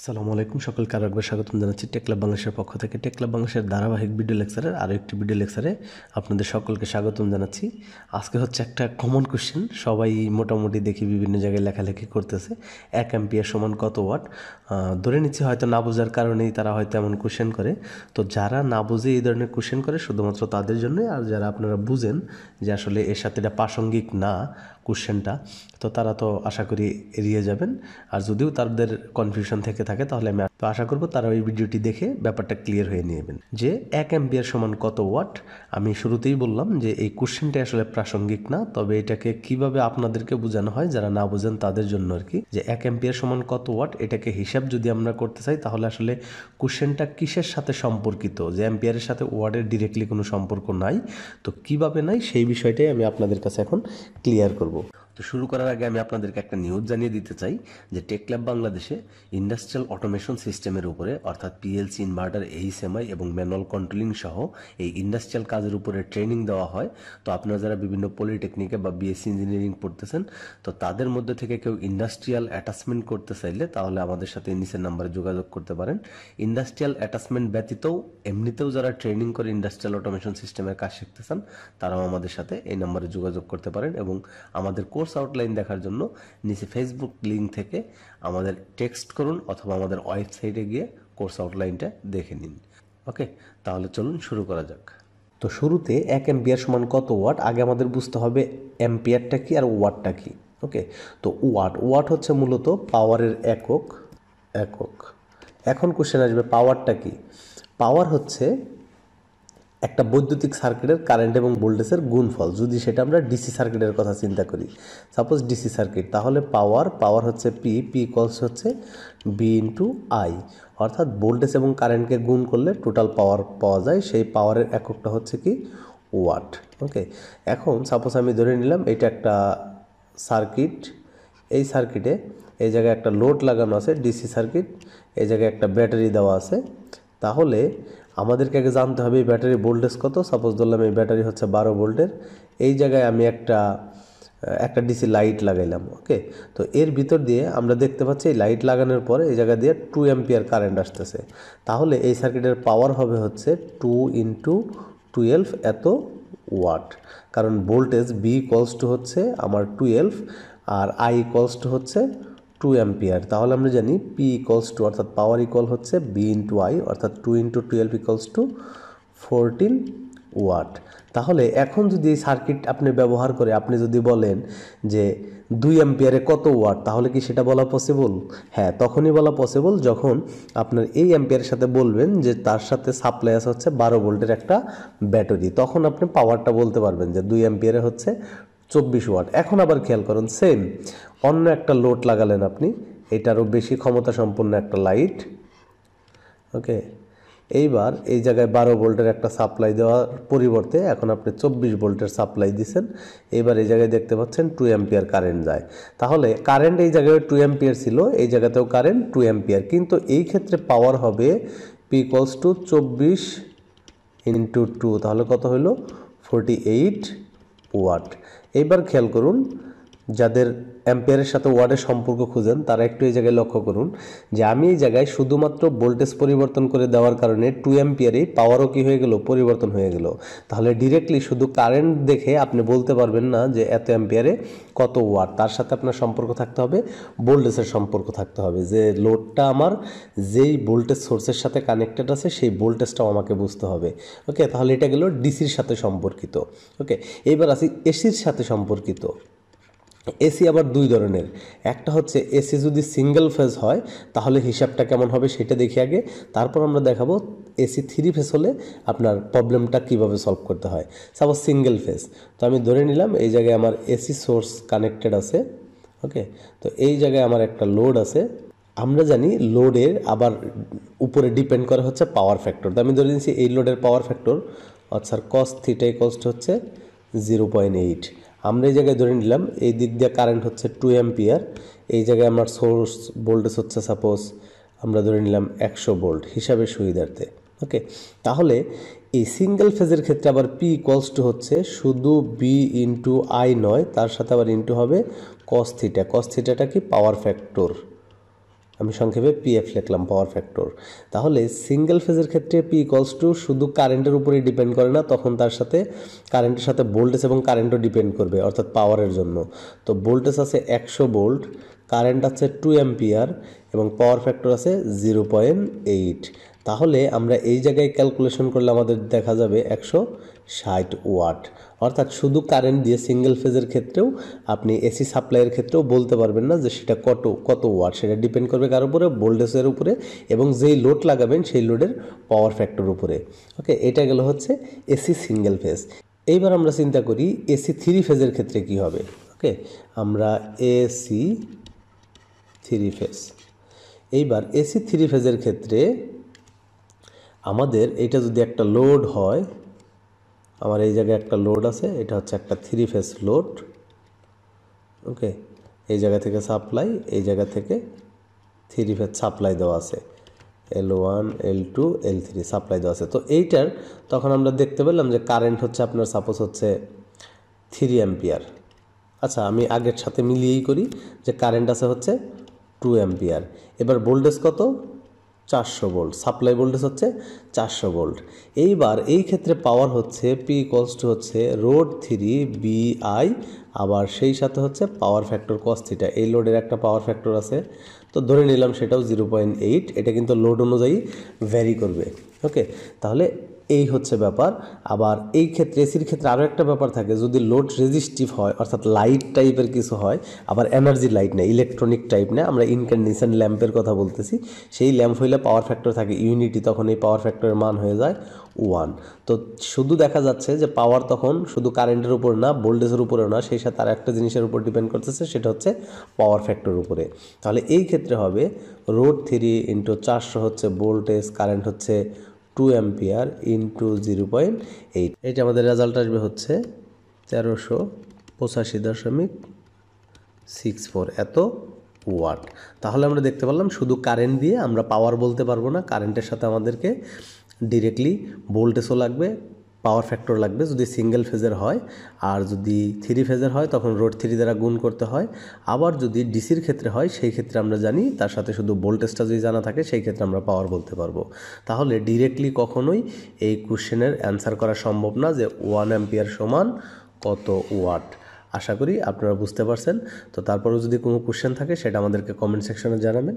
আসসালামু আলাইকুম সকলকে আরও একবার স্বাগতম জানাচ্ছি টেকলা বাংলাদেশের পক্ষ থেকে টেকলা বাংলাদেশের ধারাবাহিক ভিডিও লেকচারের আরও একটি ভিডিও লেকচারে আপনাদের সকলকে স্বাগতম জানাচ্ছি আজকে হচ্ছে একটা কমন কোশ্চেন সবাই মোটামুটি দেখি বিভিন্ন জায়গায় লেখালেখি করতেছে এক অ্যাম্পিয়ার সমান কত ওয়াট ধরে নিচ্ছি হয়তো না বোঝার কারণেই তারা হয়তো এমন কোশ্চেন করে তো যারা না বুঝে এই ধরনের কোশ্চেন করে শুধুমাত্র তাদের জন্যই আর যারা আপনারা বুঝেন যে আসলে এর সাথে এটা প্রাসঙ্গিক না কোশ্চেনটা তো তারা তো আশা করি এড়িয়ে যাবেন আর যদিও তাদের কনফিউশন থেকে থাকে তাহলে আমি তো আশা করব তারা ওই ভিডিওটি দেখে ব্যাপারটা ক্লিয়ার হয়ে নেবেন যে এক অ্যাম্পিয়ার সমান কত ওয়াট আমি শুরুতেই বললাম যে এই কোশ্চেনটা আসলে প্রাসঙ্গিক না তবে এটাকে কিভাবে আপনাদেরকে বোঝানো হয় যারা না বোঝেন তাদের জন্য আর কি যে এক অ্যাম্পিয়ার সমান কত ওয়াট এটাকে হিসাব যদি আমরা করতে চাই তাহলে আসলে কোশ্চেনটা কিসের সাথে সম্পর্কিত যে অ্যাম্পিয়ারের সাথে ওয়ার্ডের ডিরেক্টলি কোনো সম্পর্ক নাই তো কিভাবে নাই সেই বিষয়টাই আমি আপনাদের কাছে এখন ক্লিয়ার করব তো শুরু করার আগে আমি আপনাদেরকে একটা নিউজ জানিয়ে দিতে চাই যে টেক ক্লাব বাংলাদেশে ইন্ডাস্ট্রিয়াল অটোমেশন সিস্টেমের উপরে অর্থাৎ পিএলসি ইনভার্টার এইসএমআই এবং ম্যানুয়াল কন্ট্রোলিং সহ এই ইন্ডাস্ট্রিয়াল কাজের উপরে ট্রেনিং দেওয়া হয় তো আপনারা যারা বিভিন্ন পলিটেকনিকে বা বিএসসি ইঞ্জিনিয়ারিং পড়তেছেন তো তাদের মধ্যে থেকে কেউ ইন্ডাস্ট্রিয়াল অ্যাটাচমেন্ট করতে চাইলে তাহলে আমাদের সাথে নিচের নাম্বারে যোগাযোগ করতে পারেন ইন্ডাস্ট্রিয়াল অ্যাটাচমেন্ট ব্যতীতও এমনিতেও যারা ট্রেনিং করে ইন্ডাস্ট্রিয়াল অটোমেশন সিস্টেমের কাজ শিখতে চান তারাও আমাদের সাথে এই নাম্বারে যোগাযোগ করতে পারেন এবং আমাদের কোর্স কোর্স আউটলাইন দেখার জন্য নিচে ফেসবুক লিঙ্ক থেকে আমাদের টেক্সট করুন অথবা আমাদের ওয়েবসাইটে গিয়ে কোর্স আউটলাইনটা দেখে নিন ওকে তাহলে চলুন শুরু করা যাক তো শুরুতে এক এম্পিয়ার সমান কত ওয়াট আগে আমাদের বুঝতে হবে এম্পিয়ারটা কি আর ওয়াটটা কি ওকে তো ওয়াট ওয়াট হচ্ছে মূলত পাওয়ারের একক একক এখন কোশ্চেন আসবে পাওয়ারটা কি পাওয়ার হচ্ছে একটা বৈদ্যুতিক সার্কিটের কারেন্ট এবং ভোল্টেজের গুণফল যদি সেটা আমরা ডিসি সার্কিটের কথা চিন্তা করি সাপোজ ডিসি সার্কিট তাহলে পাওয়ার পাওয়ার হচ্ছে পি পি কলস হচ্ছে বি ইন্টু আই অর্থাৎ ভোল্টেজ এবং কারেন্টকে গুণ করলে টোটাল পাওয়ার পাওয়া যায় সেই পাওয়ারের এককটা হচ্ছে কি ওয়াট ওকে এখন সাপোজ আমি ধরে নিলাম এটা একটা সার্কিট এই সার্কিটে এই জায়গায় একটা লোড লাগানো আছে ডিসি সার্কিট এই জায়গায় একটা ব্যাটারি দেওয়া আছে তাহলে আমাদেরকে আগে জানতে হবে এই ব্যাটারি ভোল্টেজ কত সাপোজ ধরলাম এই ব্যাটারি হচ্ছে বারো ভোল্টের এই জায়গায় আমি একটা একটা ডিসি লাইট লাগাইলাম ওকে তো এর ভিতর দিয়ে আমরা দেখতে পাচ্ছি এই লাইট লাগানোর পরে এই জায়গা দিয়ে টু এম্পিয়ার কারেন্ট আসতেছে তাহলে এই সার্কিটের পাওয়ার হবে হচ্ছে টু ইন্টু টুয়েলভ এত ওয়াট কারণ ভোল্টেজ বি কলস টু হচ্ছে আমার টুয়েলভ আর আই কলস টু হচ্ছে টু অ্যাম্পিয়ার তাহলে আমরা জানি পি ইকলস টু অর্থাৎ পাওয়ার ইকল হচ্ছে বি ইন্টু আই অর্থাৎ two into twelve equals to fourteen watt তাহলে এখন যদি এই সার্কিট আপনি ব্যবহার করে আপনি যদি বলেন যে দুই অ্যাম্পিয়ারে কত ওয়াট তাহলে কি সেটা বলা পসিবল হ্যাঁ তখনই বলা পসিবল যখন আপনার এই অ্যাম্পিয়ারের সাথে বলবেন যে তার সাথে সাপ্লাই আছে হচ্ছে বারো ভোল্টের একটা ব্যাটারি তখন আপনি পাওয়ারটা বলতে পারবেন যে দুই অ্যাম্পিয়ারে হচ্ছে চব্বিশ ওয়াট এখন আবার খেয়াল করুন সেম অন্য একটা লোড লাগালেন আপনি এটারও বেশি ক্ষমতা সম্পন্ন একটা লাইট ওকে এইবার এই জায়গায় বারো ভোল্টের একটা সাপ্লাই দেওয়ার পরিবর্তে এখন আপনি চব্বিশ ভোল্টের সাপ্লাই দিচ্ছেন এবার এই জায়গায় দেখতে পাচ্ছেন টু অ্যাম্পিয়ার কারেন্ট যায় তাহলে কারেন্ট এই জায়গায় টু অ্যাম্পিয়ার ছিল এই জায়গাতেও কারেন্ট টু অ্যাম্পিয়ার কিন্তু এই ক্ষেত্রে পাওয়ার হবে পিকলস টু চব্বিশ ইন্টু টু তাহলে কত হলো ফোরটি এইট ওয়াট এবার খেয়াল করুন যাদের অ্যাম্পেয়ারের সাথে ওয়ার্ডের সম্পর্ক খুঁজেন তারা একটু এই জায়গায় লক্ষ্য করুন যে আমি এই জায়গায় শুধুমাত্র ভোল্টেজ পরিবর্তন করে দেওয়ার কারণে টু অ্যাম্পিয়ারেই পাওয়ারও কি হয়ে গেল পরিবর্তন হয়ে গেল তাহলে ডিরেক্টলি শুধু কারেন্ট দেখে আপনি বলতে পারবেন না যে এত অ্যাম্পিয়ারে কত ওয়ার্ড তার সাথে আপনার সম্পর্ক থাকতে হবে ভোল্টেজের সম্পর্ক থাকতে হবে যে লোডটা আমার যেই ভোল্টেজ সোর্সের সাথে কানেক্টেড আছে সেই ভোল্টেজটাও আমাকে বুঝতে হবে ওকে তাহলে এটা গেল ডিসির সাথে সম্পর্কিত ওকে এবার আসি এসির সাথে সম্পর্কিত এসি আবার দুই ধরনের একটা হচ্ছে এসি যদি সিঙ্গেল ফেজ হয় তাহলে হিসাবটা কেমন হবে সেটা দেখি আগে তারপর আমরা দেখাবো এসি থ্রি ফেজ হলে আপনার প্রবলেমটা কিভাবে সলভ করতে হয় সাপোজ সিঙ্গেল ফেজ তো আমি ধরে নিলাম এই জায়গায় আমার এসি সোর্স কানেক্টেড আছে ওকে তো এই জায়গায় আমার একটা লোড আছে আমরা জানি লোডের আবার উপরে ডিপেন্ড করে হচ্ছে পাওয়ার ফ্যাক্টর তো আমি ধরে নিচ্ছি এই লোডের পাওয়ার ফ্যাক্টর অর্থাৎ কস্ট থিটাই কস্ট হচ্ছে জিরো পয়েন্ট এইট আমরা এই জায়গায় ধরে নিলাম এই দিক দিয়ে কারেন্ট হচ্ছে টু অ্যাম্পিয়ার এই জায়গায় আমার সোর্স ভোল্টেজ হচ্ছে সাপোজ আমরা ধরে নিলাম একশো ভোল্ট হিসাবে সুবিধার্থে ওকে তাহলে এই সিঙ্গেল ফেজের ক্ষেত্রে আবার পি ইকলস টু হচ্ছে শুধু বি ইন্টু আই নয় তার সাথে আবার ইন্টু হবে কস থিটা কস থিটাটা কি পাওয়ার ফ্যাক্টর আমি সংক্ষেপে পি এফ লিখলাম পাওয়ার ফ্যাক্টর তাহলে সিঙ্গেল ফেজের ক্ষেত্রে পি ইকলস টু শুধু কারেন্টের উপরে ডিপেন্ড করে না তখন তার সাথে কারেন্টের সাথে ভোল্টেজ এবং কারেন্টও ডিপেন্ড করবে অর্থাৎ পাওয়ারের জন্য তো ভোল্টেজ আছে একশো ভোল্ট কারেন্ট আছে টু অ্যাম্পিয়ার এবং পাওয়ার ফ্যাক্টর আছে জিরো পয়েন্ট এইট তাহলে আমরা এই জায়গায় ক্যালকুলেশন করলে আমাদের দেখা যাবে একশো ষাট ওয়াট অর্থাৎ শুধু কারেন্ট দিয়ে সিঙ্গেল ফেজের ক্ষেত্রেও আপনি এসি সাপ্লাইয়ের ক্ষেত্রেও বলতে পারবেন না যে সেটা কত কত ওয়াট সেটা ডিপেন্ড করবে কার উপরে ভোল্টেজের উপরে এবং যেই লোড লাগাবেন সেই লোডের পাওয়ার ফ্যাক্টর উপরে ওকে এটা গেল হচ্ছে এসি সিঙ্গেল ফেজ এইবার আমরা চিন্তা করি এসি থ্রি ফেজের ক্ষেত্রে কি হবে ওকে আমরা এসি থ্রি ফেজ এইবার এসি থ্রি ফেজের ক্ষেত্রে আমাদের এটা যদি একটা লোড হয় আমার এই জায়গায় একটা লোড আছে এটা হচ্ছে একটা থ্রি ফেস লোড ওকে এই জায়গা থেকে সাপ্লাই এই জায়গা থেকে থ্রি ফেস সাপ্লাই দেওয়া আছে L one L two L three supply দেওয়া আছে তো এইটার তখন আমরা দেখতে পেলাম যে কারেন্ট হচ্ছে আপনার সাপোজ হচ্ছে থ্রি অ্যাম্পিয়ার আচ্ছা আমি আগের সাথে মিলিয়েই করি যে কারেন্ট আছে হচ্ছে টু অ্যাম্পিয়ার এবার ভোল্টেজ কত চারশো ভোল্ট সাপ্লাই ভোল্টেজ হচ্ছে চারশো ভোল্ট এইবার এই ক্ষেত্রে পাওয়ার হচ্ছে পি ইকলস টু হচ্ছে রোড থ্রি বিআই আবার সেই সাথে হচ্ছে পাওয়ার ফ্যাক্টর কস্থিটা এই লোডের একটা পাওয়ার ফ্যাক্টর আছে তো ধরে নিলাম সেটাও জিরো পয়েন্ট এইট এটা কিন্তু লোড অনুযায়ী ভ্যারি করবে ওকে তাহলে এই হচ্ছে ব্যাপার আবার এই ক্ষেত্রে এসির ক্ষেত্রে আরও একটা ব্যাপার থাকে যদি লোড রেজিস্টিভ হয় অর্থাৎ লাইট টাইপের কিছু হয় আবার এনার্জি লাইট নেই ইলেকট্রনিক টাইপ নেই আমরা ইনকন্ডিশন ল্যাম্পের কথা বলতেছি সেই ল্যাম্প হইলে পাওয়ার ফ্যাক্টর থাকে ইউনিটি তখন এই পাওয়ার ফ্যাক্টরের মান হয়ে যায় ওয়ান তো শুধু দেখা যাচ্ছে যে পাওয়ার তখন শুধু কারেন্টের উপর না ভোল্টেজের উপরেও না সেই সাথে আর একটা জিনিসের উপর ডিপেন্ড করতেছে সেটা হচ্ছে পাওয়ার ফ্যাক্টর উপরে তাহলে এই ক্ষেত্রে হবে রোড থ্রি ইন্টু চারশো হচ্ছে ভোল্টেজ কারেন্ট হচ্ছে two ampere into zero point eight এটা আমাদের রেজাল্ট আসবে হচ্ছে তেরোশো পঁচাশি দশমিক সিক্স ফোর এত ওয়াট তাহলে আমরা দেখতে পারলাম শুধু কারেন্ট দিয়ে আমরা পাওয়ার বলতে পারবো না কারেন্টের সাথে আমাদেরকে ডিরেক্টলি ভোল্টেজও লাগবে পাওয়ার ফ্যাক্টর লাগবে যদি সিঙ্গেল ফেজের হয় আর যদি থ্রি ফেজের হয় তখন রোড থ্রি দ্বারা গুণ করতে হয় আবার যদি ডিসির ক্ষেত্রে হয় সেই ক্ষেত্রে আমরা জানি তার সাথে শুধু ভোল্টেজটা যদি জানা থাকে সেই ক্ষেত্রে আমরা পাওয়ার বলতে পারবো তাহলে ডিরেক্টলি কখনোই এই কোশ্চেনের অ্যান্সার করা সম্ভব না যে ওয়ান অ্যাম্পিয়ার সমান কত ওয়াট আশা করি আপনারা বুঝতে পারছেন তো তারপরেও যদি কোনো কোশ্চেন থাকে সেটা আমাদেরকে কমেন্ট সেকশনে জানাবেন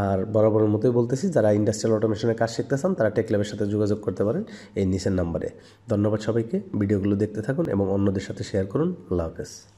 আর বরাবরের মতোই বলতেছি যারা ইন্ডাস্ট্রিয়াল অটোমেশনের কাজ শিখতে চান তারা টেকলেবের সাথে যোগাযোগ করতে পারেন এই নিচের নাম্বারে ধন্যবাদ সবাইকে ভিডিওগুলো দেখতে থাকুন এবং অন্যদের সাথে শেয়ার করুন আল্লাহ হাফেজ